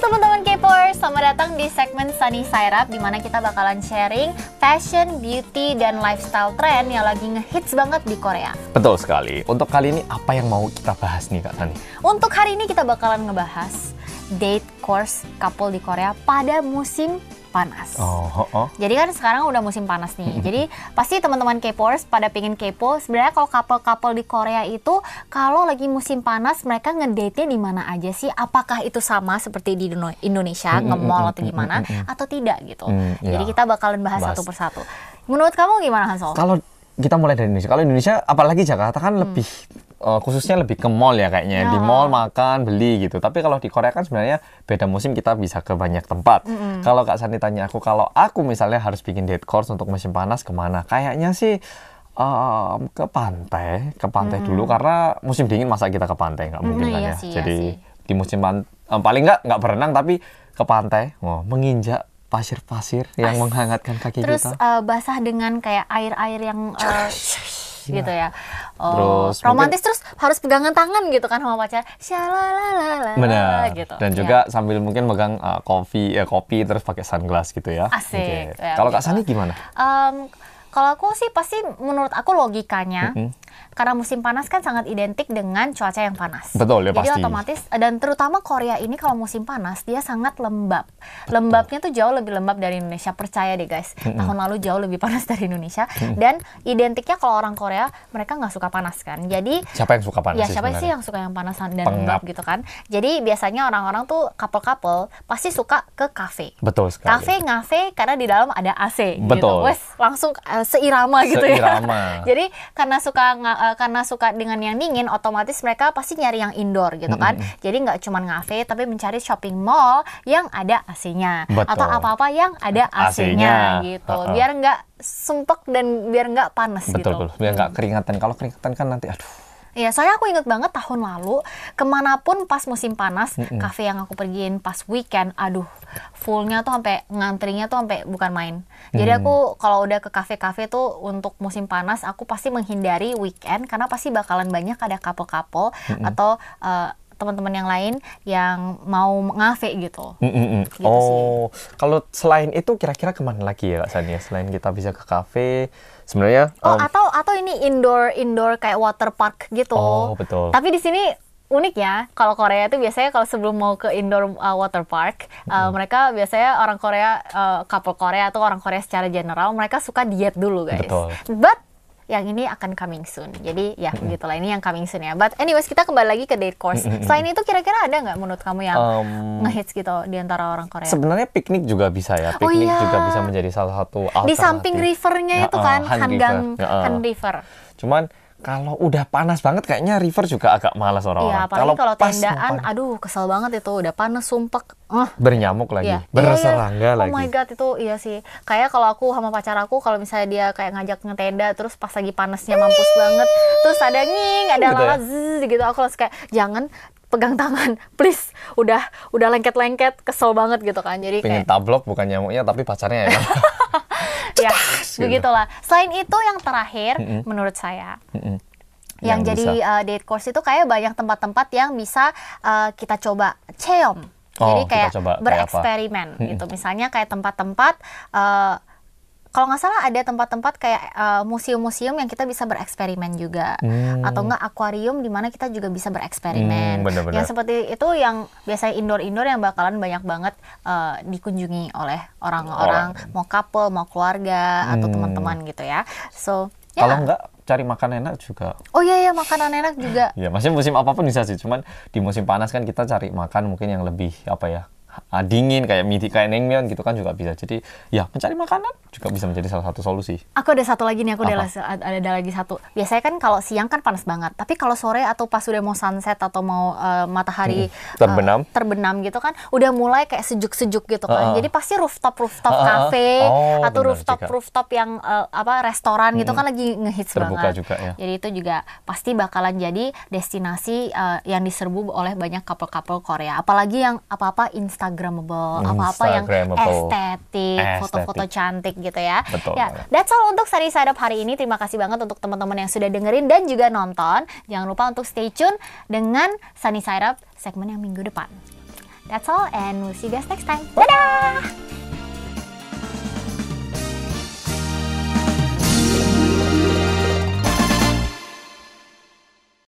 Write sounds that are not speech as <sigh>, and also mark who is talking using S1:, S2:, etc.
S1: teman-teman k Kpopers, selamat datang di segmen Sunny Syrup, di mana kita bakalan sharing fashion, beauty, dan lifestyle trend yang lagi ngehits banget di Korea.
S2: Betul sekali. Untuk kali ini apa yang mau kita bahas nih Kak Sunny?
S1: Untuk hari ini kita bakalan ngebahas date course couple di Korea pada musim panas. Oh, oh, oh. Jadi kan sekarang udah musim panas nih. Jadi <laughs> pasti teman-teman K-popers pada pingin kepo. Sebenarnya kalau couple-couple di Korea itu kalau lagi musim panas mereka ngedate di mana aja sih? Apakah itu sama seperti di Indonesia mm, mm, nge-mall mm, atau gimana atau tidak gitu. Hmm, ya. Jadi kita bakalan bahas, bahas satu persatu. Menurut kamu gimana Hansol?
S2: Kalau kita mulai dari Indonesia. Kalau Indonesia apalagi Jakarta kan hmm. lebih uh, khususnya lebih ke mall ya kayaknya di ya. mall makan beli gitu tapi kalau di Korea kan sebenarnya beda musim kita bisa ke banyak tempat mm -hmm. kalau Kak Sandi tanya aku kalau aku misalnya harus bikin date course untuk musim panas kemana kayaknya sih um, ke pantai ke pantai -hmm. dulu karena musim dingin masa kita ke pantai nggak mungkin -hmm, kan iya ya sih, iya jadi di musim pan um, paling nggak nggak berenang tapi ke pantai oh, menginjak pasir-pasir yang menghangatkan kaki terus, kita terus
S1: uh, basah dengan kayak air-air yang uh, gitu ya Oh, terus romantis mungkin, terus harus pegangan tangan gitu kan sama pacar. Shalalala. Gitu. Dan juga ya.
S2: sambil mungkin megang uh, kopi ya kopi terus pakai sunglass gitu ya. Asik. Okay. Ya, Kalau Kak gitu. Sani gimana?
S1: Um, kalau aku sih pasti menurut aku logikanya mm -hmm. karena musim panas kan sangat identik dengan cuaca yang panas. Betul ya Jadi otomatis dan terutama Korea ini kalau musim panas dia sangat lembab. Lembabnya tuh jauh lebih lembab dari Indonesia percaya deh guys. Mm -hmm. Tahun lalu jauh lebih panas <laughs> dari Indonesia mm -hmm. dan identiknya kalau orang Korea mereka nggak suka panas kan. Jadi
S2: siapa yang suka panas? Ya siapa sebenarnya? sih yang
S1: suka yang panas dan lembab gitu kan? Jadi biasanya orang-orang tuh kapel-kapel pasti suka ke kafe.
S2: Betul sekali. Kafe
S1: ngafe karena di dalam ada AC. Gitu. Betul. Gitu. Wes langsung eh, Eh, seirama gitu ya. seirama. ya. <laughs> Jadi karena suka eh, karena suka dengan yang dingin otomatis mereka pasti nyari yang indoor gitu kan. Mm -hmm. Jadi nggak cuma ngafe tapi mencari shopping mall yang ada AC-nya atau apa-apa yang ada eh, AC-nya AC gitu. Uh -uh. Biar nggak sempek dan biar nggak panas Betul, gitu. Betul,
S2: biar nggak keringatan. Kalau keringatan kan nanti aduh
S1: Iya, soalnya aku inget banget tahun lalu, kemanapun pas musim panas, mm -mm. kafe yang aku pergiin pas weekend, aduh, fullnya tuh sampai ngantrinya tuh sampai bukan main. Jadi mm. aku kalau udah ke kafe-kafe tuh untuk musim panas, aku pasti menghindari weekend karena pasti bakalan banyak ada couple-couple mm -mm. atau uh, teman-teman yang lain yang mau ngafe gitu.
S2: Mm -mm. gitu oh, kalau selain itu kira-kira kemana lagi ya Kak Sania? Selain kita bisa ke kafe, sebenarnya. Oh, um, atau
S1: ini indoor indoor kayak water park gitu. Oh,
S2: betul. Tapi di
S1: sini unik ya kalau Korea itu biasanya kalau sebelum mau ke indoor uh, water park mm hmm. mereka biasanya orang Korea uh, couple Korea atau orang Korea secara general mereka suka diet dulu guys. Betul. But yang ini akan coming soon. Jadi ya mm-hmm. begitulah ini yang coming soon ya. But anyways kita kembali lagi ke date course. Mm-hmm. Selain itu kira-kira ada nggak menurut kamu yang
S2: um, ngehits
S1: gitu di antara orang Korea?
S2: Sebenarnya piknik juga bisa ya. Oh piknik oh, iya. juga bisa menjadi salah satu alternatif. Di samping
S1: rivernya itu kan uh, Han River. Uh, Han River.
S2: Cuman kalau udah panas banget kayaknya river juga agak malas orang-orang. Iya, kalau kalau tendaan,
S1: aduh kesel banget itu udah panas sumpek. Uh.
S2: Bernyamuk lagi, iya. berserangga iya. Oh lagi. Oh my god
S1: itu iya sih. Kayak kalau aku sama pacar aku kalau misalnya dia kayak ngajak ngetenda terus pas lagi panasnya mampus banget, terus ada nying, ada gitu lalat ya? gitu aku langsung kayak jangan pegang tangan, <laughs> please. Udah udah lengket-lengket, kesel banget gitu kan. Jadi Pengen kayak...
S2: tablok bukan nyamuknya tapi pacarnya ya. <laughs>
S1: ya, gitu. begitulah. Selain itu yang terakhir mm -hmm. menurut saya.
S2: Mm -hmm. Yang, yang jadi
S1: uh, date course itu kayak banyak tempat-tempat yang bisa uh, kita coba ceom. Oh, Jadi kayak bereksperimen kayak gitu. Misalnya kayak tempat-tempat uh, kalau nggak salah ada tempat-tempat kayak eh, museum-museum yang kita bisa bereksperimen juga hmm. atau enggak akuarium di mana kita juga bisa bereksperimen. Hmm, bener -bener. Yang seperti itu yang biasanya indoor-indoor yang bakalan banyak banget uh, dikunjungi oleh orang-orang oh. mau couple, mau keluarga hmm. atau teman-teman gitu ya. So, yeah. kalau enggak
S2: cari makan enak juga.
S1: Oh iya iya makanan enak juga.
S2: Iya, maksudnya musim apapun bisa sih, cuman di musim panas kan kita cari makan mungkin yang lebih apa ya? uh, dingin kayak mie kayak naengmyeon gitu kan juga bisa. Jadi ya mencari makanan juga bisa menjadi salah satu solusi.
S1: Aku ada satu lagi nih, aku ada, ada ada lagi satu. Biasanya kan kalau siang kan panas banget, tapi kalau sore atau pas udah mau sunset atau mau uh, matahari hmm. Eh, terbenam uh, terbenam gitu kan, udah mulai kayak sejuk-sejuk gitu kan. Uh, uh. Jadi pasti rooftop rooftop uh, uh. cafe oh, atau rooftop juga. rooftop yang uh, apa restoran hmm. gitu kan hmm, lagi ngehits Terbuka banget. Juga, ya. Jadi itu juga pasti bakalan jadi destinasi uh, yang diserbu oleh banyak couple-couple Korea. Apalagi yang apa-apa Instagram instagramable, hmm, apa-apa yang estetik, foto-foto cantik gitu ya. Betul. Ya, that's all untuk Sari Sadap hari ini. Terima kasih banget untuk teman-teman yang sudah dengerin dan juga nonton. Jangan lupa untuk stay tune dengan Sunny Sarap segmen yang minggu depan. That's all and we'll see you guys next time. Dadah!